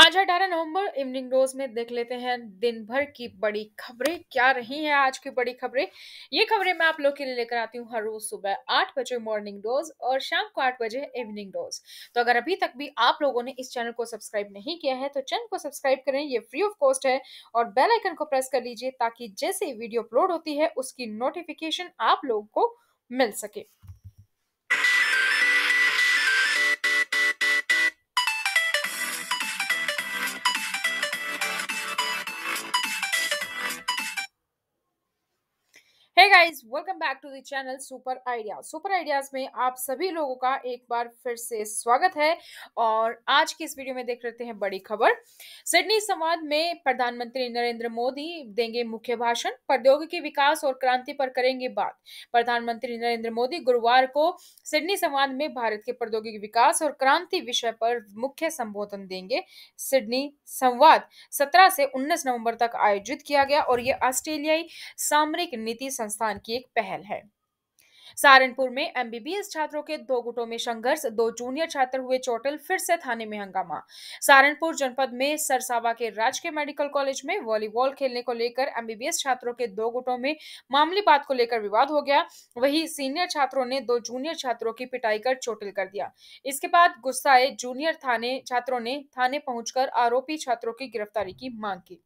आज 18 नवंबर इवनिंग रोज में देख लेते हैं दिन भर की बड़ी खबरें क्या रही हैं आज की बड़ी खबरें ये खबरें मैं आप लोग के लिए लेकर आती हूँ हर रोज सुबह आठ बजे मॉर्निंग डोज और शाम को आठ बजे इवनिंग डोज तो अगर अभी तक भी आप लोगों ने इस चैनल को सब्सक्राइब नहीं किया है तो चैनल को सब्सक्राइब करें ये फ्री ऑफ कॉस्ट है और बेलाइकन को प्रेस कर लीजिए ताकि जैसे वीडियो अपलोड होती है उसकी नोटिफिकेशन आप लोगों को मिल सके guys welcome back to the channel super idea super ideas में आप सभी लोगों का एक बार फिर से स्वागत है और आज की इस वीडियो में देख लेते हैं बड़ी खबर सिडनी संवाद में प्रधानमंत्री नरेंद्र मोदी देंगे मुख्य भाषण प्रौद्योगिकी विकास और क्रांति पर करेंगे बात प्रधानमंत्री नरेंद्र मोदी गुरुवार को सिडनी संवाद में भारत के प्रौद्योगिकी विकास और क्रांति विषय पर मुख्य संबोधन देंगे सिडनी संवाद सत्रह से उन्नीस नवम्बर तक आयोजित किया गया और ये ऑस्ट्रेलियाई सामरिक नीति संस्थान पाकिस्तान की एक पहल है सहारनपुर में एमबीबीएस छात्रों के दो गुटों में संघर्ष दो जूनियर छात्र हुए चोटिल फिर से थाने में हंगामा सहारनपुर जनपद में सरसावा के राजकीय मेडिकल कॉलेज में वॉलीबॉल खेलने को लेकर एमबीबीएस छात्रों के दो गुटों में मामली बात को लेकर विवाद हो गया वहीं सीनियर छात्रों ने दो जूनियर छात्रों की पिटाई कर चोटिल कर दिया इसके बाद गुस्साए जूनियर थाने छात्रों ने थाने पहुंचकर आरोपी छात्रों की गिरफ्तारी की मांग की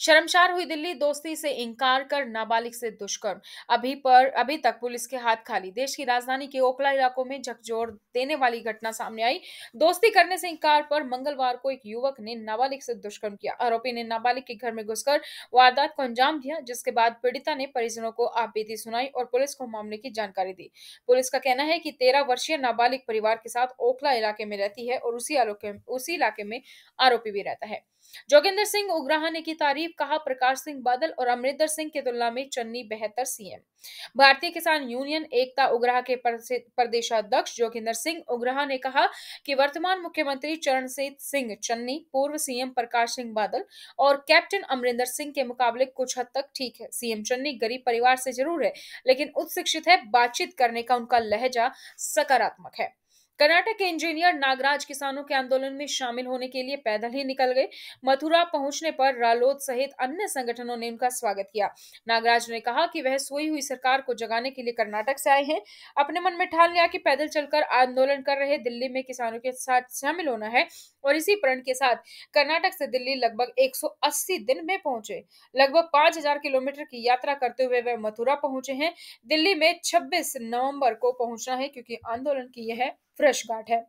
शर्मशार हुई दिल्ली दोस्ती से इंकार कर नाबालिग से दुष्कर्म अभी पर अभी तक पुलिस के हाथ खाली देश की राजधानी के ओखला इलाकों में झकझोर देने वाली घटना सामने आई दोस्ती करने से इंकार पर मंगलवार को एक युवक ने नाबालिग से दुष्कर्म किया आरोपी ने नाबालिग के घर में घुसकर वारदात को अंजाम दिया जिसके बाद पीड़िता ने परिजनों को आपबीती सुनाई और पुलिस को मामले की जानकारी दी पुलिस का कहना है कि तेरह वर्षीय नाबालिग परिवार के साथ ओखला इलाके में रहती है और उसी इलाके उसी इलाके में आरोपी भी रहता है जोगिंदर सिंह ने की तारीफ कहा प्रकाश सिंह बादल और अमरिंदर सिंह की तुलना में चन्नी बेहतर सीएम भारतीय किसान यूनियन एकता उग्राह के प्रदेशाध्यक्ष जोगिंदर सिंह उग्राह ने कहा कि वर्तमान मुख्यमंत्री चरणजीत सिंह चन्नी पूर्व सीएम प्रकाश सिंह बादल और कैप्टन अमरिंदर सिंह के मुकाबले कुछ हद तक ठीक है सीएम चन्नी गरीब परिवार से जरूर है लेकिन उत्सिक्षित है बातचीत करने का उनका लहजा सकारात्मक है कर्नाटक के इंजीनियर नागराज किसानों के आंदोलन में शामिल होने के लिए पैदल ही निकल गए मथुरा पहुंचने पर रालोद सहित अन्य संगठनों ने उनका स्वागत किया नागराज ने कहा कि वह सोई हुई सरकार को जगाने के लिए कर्नाटक से आए हैं अपने मन में ठान लिया कि पैदल चलकर आंदोलन कर रहे दिल्ली में किसानों के साथ शामिल होना है और इसी प्रण के साथ कर्नाटक से दिल्ली लगभग एक दिन में पहुंचे लगभग पांच किलोमीटर की यात्रा करते हुए वह मथुरा पहुंचे हैं दिल्ली में छब्बीस नवम्बर को पहुंचना है क्योंकि आंदोलन की यह फ्रेश घाट है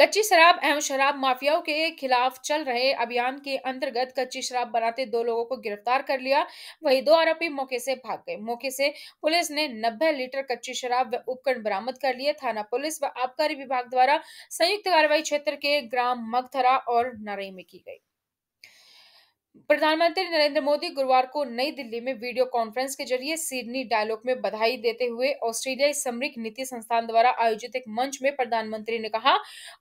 कच्ची शराब एवं शराब माफियाओं के खिलाफ चल रहे अभियान के अंतर्गत कच्ची शराब बनाते दो लोगों को गिरफ्तार कर लिया वही दो आरोपी मौके से भाग गए मौके से पुलिस ने 90 लीटर कच्ची शराब व उपकरण बरामद कर लिए थाना पुलिस व आबकारी विभाग द्वारा संयुक्त कार्रवाई क्षेत्र के ग्राम मगथरा और नरई में की गई प्रधानमंत्री नरेंद्र मोदी गुरुवार को नई दिल्ली में वीडियो कॉन्फ्रेंस के जरिए सिडनी डायलॉग में बधाई देते हुए ऑस्ट्रेलियाई समरिक नीति संस्थान द्वारा आयोजित एक मंच में प्रधानमंत्री ने कहा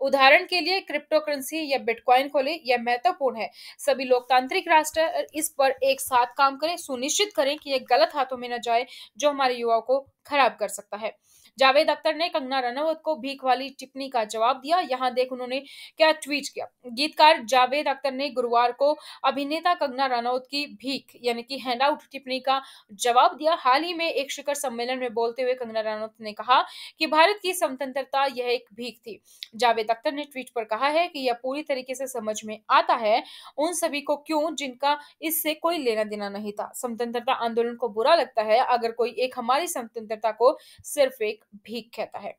उदाहरण के लिए क्रिप्टो करेंसी या बिटकॉइन खोले यह महत्वपूर्ण है सभी लोकतांत्रिक राष्ट्र इस पर एक साथ काम करें सुनिश्चित करें कि यह गलत हाथों में न जाए जो हमारे युवाओं को खराब कर सकता है जावेद अख्तर ने कंगना रनौत को भीख वाली टिप्पणी का जवाब दिया यहाँ देख उन्होंने क्या ट्वीट किया गीतकार जावेद अख्तर ने गुरुवार को अभिनेता कंगना रनौत की भीख यानी कि हैंड आउट टिप्पणी का जवाब दिया हाल ही में एक शिखर सम्मेलन में बोलते हुए कंगना रनौत ने कहा कि भारत की स्वतंत्रता यह एक भीख थी जावेद अख्तर ने ट्वीट पर कहा है कि यह पूरी तरीके से समझ में आता है उन सभी को क्यों जिनका इससे कोई लेना देना नहीं था स्वतंत्रता आंदोलन को बुरा लगता है अगर कोई एक हमारी स्वतंत्रता को सिर्फ एक भीख कहता है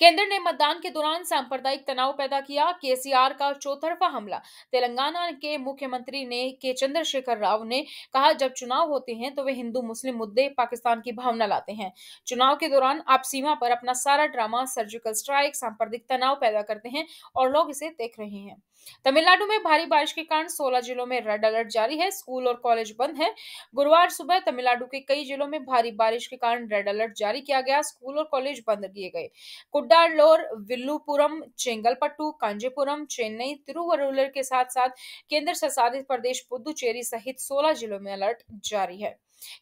केंद्र ने मतदान के दौरान सांप्रदायिक तनाव पैदा किया केसीआर का चौतरफा हमला तेलंगाना के मुख्यमंत्री ने के चंद्रशेखर राव ने कहा जब चुनाव होते हैं तो वे हिंदू मुस्लिम मुद्दे पाकिस्तान की भावना लाते हैं चुनाव के दौरान आप सीमा पर अपना सारा ड्रामा सर्जिकल स्ट्राइक सांप्रदायिक तनाव पैदा करते हैं और लोग इसे देख रहे हैं तमिलनाडु में भारी बारिश के कारण 16 जिलों में रेड अलर्ट जारी है स्कूल और कॉलेज बंद है गुरुवार सुबह तमिलनाडु के कई जिलों में भारी बारिश के कारण रेड अलर्ट जारी किया गया स्कूल और कॉलेज बंद किए गए कुडालोर विल्लुपुरम चेंगलपट्टू कांजीपुरम चेन्नई तिरुवरूलर के साथ साथ केंद्र शासित प्रदेश पुदुचेरी सहित 16 जिलों में अलर्ट जारी है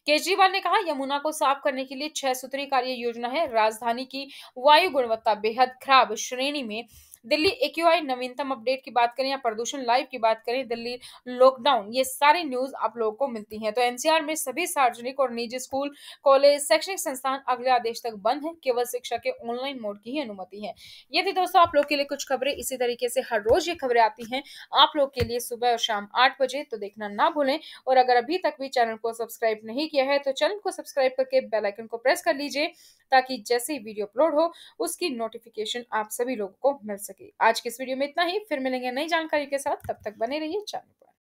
केजरीवाल ने कहा यमुना को साफ करने के लिए छह सूत्री कार्य योजना है राजधानी की वायु गुणवत्ता बेहद खराब श्रेणी में दिल्ली ए क्यू आई नवीनतम अपडेट की बात करें या प्रदूषण लाइव की बात करें दिल्ली लॉकडाउन ये सारी न्यूज आप लोगों को मिलती है तो एनसीआर में सभी सार्वजनिक और निजी स्कूल कॉलेज शैक्षणिक संस्थान अगले आदेश तक बंद है केवल शिक्षा के ऑनलाइन मोड की ही अनुमति है ये थी दोस्तों आप लोग के लिए कुछ खबरें इसी तरीके से हर रोज ये खबरें आती हैं आप लोग के लिए सुबह और शाम आठ बजे तो देखना ना भूलें और अगर अभी तक भी चैनल को सब्सक्राइब नहीं किया है तो चैनल को सब्सक्राइब करके बेल आइकन को प्रेस कर लीजिए ताकि जैसे ही वीडियो अपलोड हो उसकी नोटिफिकेशन आप सभी लोगों को मिल सके आज के इस वीडियो में इतना ही फिर मिलेंगे नई जानकारी के साथ तब तक बने रहिए चैनल पर